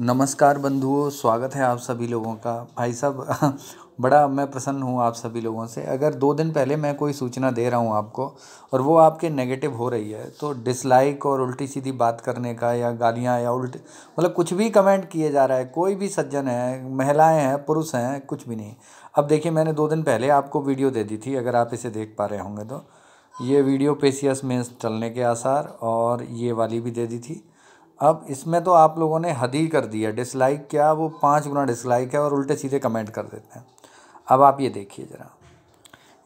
नमस्कार बंधुओं स्वागत है आप सभी लोगों का भाई साहब बड़ा मैं प्रसन्न हूँ आप सभी लोगों से अगर दो दिन पहले मैं कोई सूचना दे रहा हूँ आपको और वो आपके नेगेटिव हो रही है तो डिसलाइक और उल्टी सीधी बात करने का या गालियाँ या उल्टी मतलब कुछ भी कमेंट किए जा रहा है कोई भी सज्जन है महिलाएँ हैं पुरुष हैं कुछ भी नहीं अब देखिए मैंने दो दिन पहले आपको वीडियो दे दी थी अगर आप इसे देख पा रहे होंगे तो ये वीडियो पेशियस में चलने के आसार और ये वाली भी दे दी थी अब इसमें तो आप लोगों ने हद ही कर दी है डिसलाइक क्या वो पाँच गुना डिसलाइक है और उल्टे सीधे कमेंट कर देते हैं अब आप ये देखिए ज़रा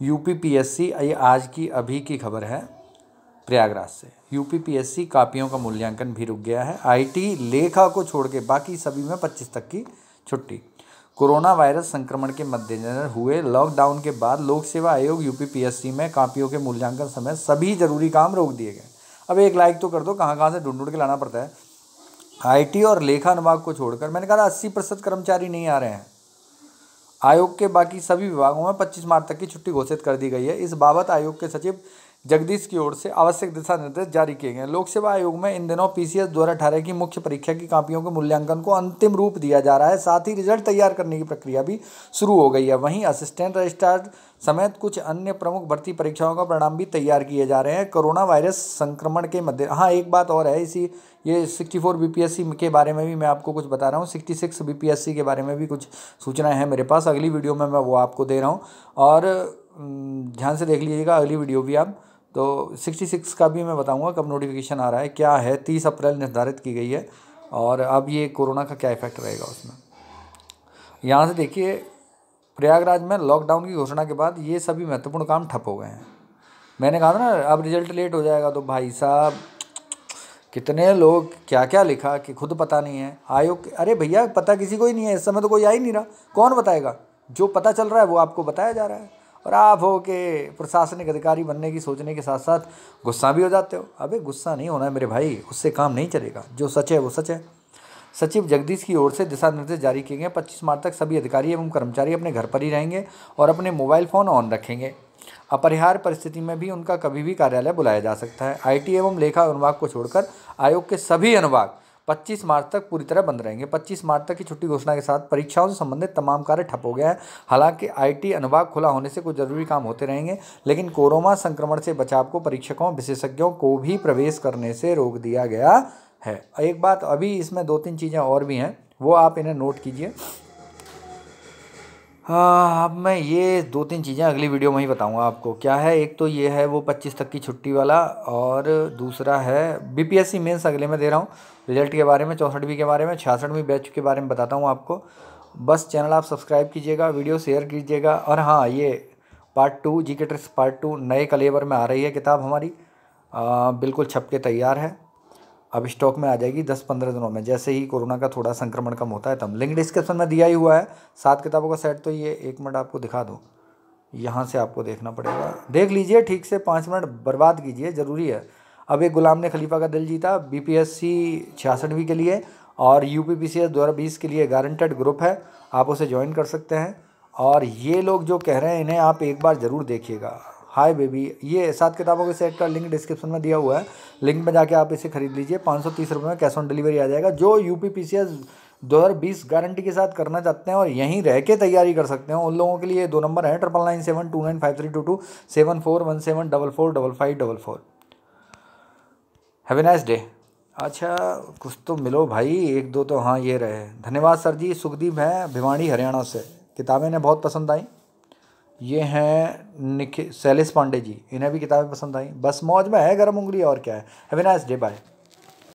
यूपी पीएससी ये आज की अभी की खबर है प्रयागराज से एस सी कापियों का मूल्यांकन भी रुक गया है आईटी लेखा को छोड़ के बाकी सभी में पच्चीस तक की छुट्टी कोरोना वायरस संक्रमण के मद्देनजर हुए लॉकडाउन के बाद लोक सेवा आयोग एस सी में कापियों के मूल्यांकन समय सभी जरूरी काम रोक दिए गए अब एक लाइक तो कर दो कहाँ कहाँ से ढूंढ ढूंढ के लाना पड़ता है आईटी और लेखा अनुभाग को छोड़कर मैंने कहा अस्सी प्रतिशत कर्मचारी नहीं आ रहे हैं आयोग के बाकी सभी विभागों में पच्चीस मार्च तक की छुट्टी घोषित कर दी गई है इस बाबत आयोग के सचिव जगदीश की ओर से आवश्यक दिशा निर्देश जारी किए गए लोक सेवा आयोग में इन दिनों पीसीएस दो हज़ार की मुख्य परीक्षा की कापियों के मूल्यांकन को अंतिम रूप दिया जा रहा है साथ ही रिजल्ट तैयार करने की प्रक्रिया भी शुरू हो गई है वहीं असिस्टेंट रजिस्ट्रार समेत कुछ अन्य प्रमुख भर्ती परीक्षाओं का परिणाम भी तैयार किए जा रहे हैं कोरोना वायरस संक्रमण के मध्य हाँ एक बात और है इसी ये 64 बीपीएससी के बारे में भी मैं आपको कुछ बता रहा हूँ सिक्सटी सिक्स बी के बारे में भी कुछ सूचनाएँ हैं मेरे पास अगली वीडियो में मैं वो आपको दे रहा हूँ और ध्यान से देख लीजिएगा अगली वीडियो भी आप तो 66 का भी मैं बताऊंगा कब नोटिफिकेशन आ रहा है क्या है 30 अप्रैल निर्धारित की गई है और अब ये कोरोना का क्या इफेक्ट रहेगा उसमें यहाँ से देखिए प्रयागराज में लॉकडाउन की घोषणा के बाद ये सभी महत्वपूर्ण काम ठप हो गए हैं मैंने कहा था ना अब रिजल्ट लेट हो जाएगा तो भाई साहब कितने लोग क्या क्या लिखा कि खुद पता नहीं है आयोग अरे भैया पता किसी को ही नहीं है इस समय तो कोई आ ही नहीं रहा कौन बताएगा जो पता चल रहा है वो आपको बताया जा रहा है और आप हो के प्रशासनिक अधिकारी बनने की सोचने के साथ साथ गुस्सा भी हो जाते हो अबे गुस्सा नहीं होना है मेरे भाई उससे काम नहीं चलेगा जो सच है वो सच है सचिव जगदीश की ओर से दिशा निर्देश जारी किए गए पच्चीस मार्च तक सभी अधिकारी एवं कर्मचारी अपने घर पर ही रहेंगे और अपने मोबाइल फ़ोन ऑन रखेंगे अपरिहार्य परिस्थिति में भी उनका कभी भी कार्यालय बुलाया जा सकता है आईटी एवं लेखा अनुभाग को छोड़कर आयोग के सभी अनुभाग 25 मार्च तक पूरी तरह बंद रहेंगे 25 मार्च तक की छुट्टी घोषणा के साथ परीक्षाओं से संबंधित तमाम कार्य ठप हो गया है हालांकि आईटी अनुभाग खुला होने से कुछ जरूरी काम होते रहेंगे लेकिन कोरोना संक्रमण से बचाव को परीक्षकों विशेषज्ञों को भी प्रवेश करने से रोक दिया गया है एक बात अभी इसमें दो तीन चीज़ें और भी हैं वो आप इन्हें नोट कीजिए हाँ अब मैं ये दो तीन चीज़ें अगली वीडियो में ही बताऊंगा आपको क्या है एक तो ये है वो पच्चीस तक की छुट्टी वाला और दूसरा है बीपीएससी मेंस अगले में दे रहा हूँ रिजल्ट के बारे में चौंसठवीं के बारे में छियासठवीं बैच के बारे में बताता हूँ आपको बस चैनल आप सब्सक्राइब कीजिएगा वीडियो शेयर कीजिएगा और हाँ ये पार्ट टू जी के ट्रिक्स पार्ट टू नए कलेवर में आ रही है किताब हमारी आ, बिल्कुल छप के तैयार है अब स्टॉक में आ जाएगी दस पंद्रह दिनों में जैसे ही कोरोना का थोड़ा संक्रमण कम होता है तब लिंक डिस्क्रिप्शन में दिया ही हुआ है सात किताबों का सेट तो ये एक मिनट आपको दिखा दो यहाँ से आपको देखना पड़ेगा देख लीजिए ठीक से पाँच मिनट बर्बाद कीजिए ज़रूरी है अब एक गुलाम ने खलीफा का दिल जीता बी पी एस सी छियासठवीं के लिए और U P P C S दो हज़ार बीस के लिए गारंटेड ग्रुप है आप उसे ज्वाइन कर सकते हैं और ये लोग जो कह रहे हैं इन्हें आप एक बार ज़रूर देखिएगा हाय बेबी ये सात किताबों के सेट का लिंक डिस्क्रिप्शन में दिया हुआ है लिंक में जाके आप इसे खरीद लीजिए पाँच सौ तीस रुपये में कैश ऑन डिलीवरी आ जाएगा जो U P P C S दो हज़ार बीस गारंटी के साथ करना चाहते हैं और यहीं रह के तैयारी कर सकते हैं उन लोगों के लिए दो नंबर हैं triple nine seven two nine five three two two seven four one seven double four double five double four have a nice day अच्छा कुछ तो मिलो भाई एक दो तो हाँ ये रहे धन्यवाद सर जी सुखदीप हैं भिवाड़ी हरियाणा से किताबें ने बहुत पसंद आई ये हैं निखिल शैलेश पांडे जी इन्हें भी किताबें पसंद आई बस मौज में है गर्म उंगली और क्या है हैव नाइस डे बाय